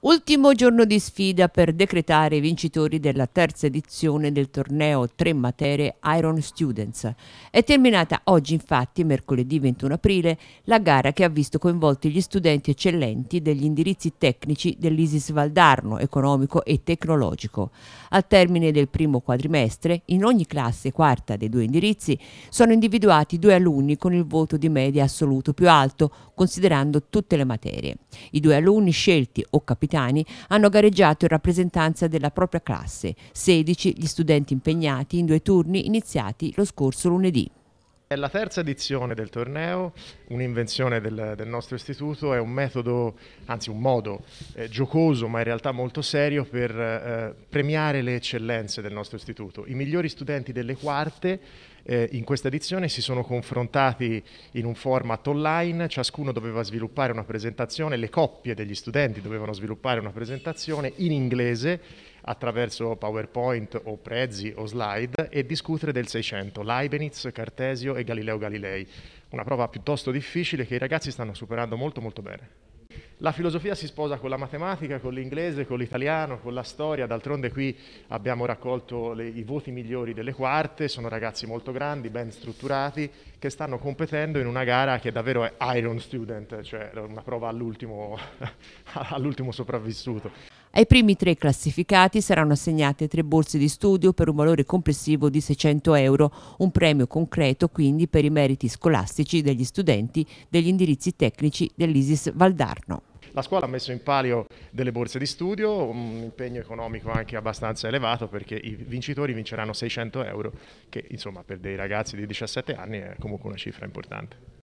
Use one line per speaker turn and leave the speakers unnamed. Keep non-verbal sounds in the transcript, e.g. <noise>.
Ultimo giorno di sfida per decretare i vincitori della terza edizione del torneo 3 Matere Iron Students. È terminata oggi infatti, mercoledì 21 aprile, la gara che ha visto coinvolti gli studenti eccellenti degli indirizzi tecnici dell'Isis Valdarno, economico e tecnologico. Al termine del primo quadrimestre, in ogni classe quarta dei due indirizzi, sono individuati due alunni con il voto di media assoluto più alto, considerando tutte le materie. I due alunni scelti o capitolati capitani hanno gareggiato in rappresentanza della propria classe, 16 gli studenti impegnati in due turni iniziati lo scorso lunedì.
È la terza edizione del torneo, un'invenzione del, del, nostro istituto, è un metodo, anzi un modo eh, giocoso ma in realtà molto serio per eh, premiare le eccellenze del nostro istituto. I migliori studenti delle quarte eh, in questa edizione si sono confrontati in un format online, ciascuno doveva sviluppare una presentazione, le coppie degli studenti dovevano sviluppare una presentazione in inglese attraverso PowerPoint o prezzi o slide e discutere del 600, Leibniz, Cartesio e Galileo Galilei. Una prova piuttosto difficile che i ragazzi stanno superando molto molto bene. La filosofia si sposa con la matematica, con l'inglese, con l'italiano, con la storia, d'altronde qui abbiamo raccolto le, i voti migliori delle quarte, sono ragazzi molto grandi, ben strutturati, che stanno competendo in una gara che davvero è Iron Student, cioè una prova all'ultimo <laughs> all sopravvissuto.
Ai primi tre classificati saranno assegnate tre borse di studio per un valore complessivo di 600 euro, un premio concreto quindi per i meriti scolastici degli studenti degli indirizzi tecnici dell'Isis Valdarno.
La scuola ha messo in palio delle borse di studio, un impegno economico anche abbastanza elevato perché i vincitori vinceranno 600 euro, che insomma per dei ragazzi di 17 anni è comunque una cifra importante.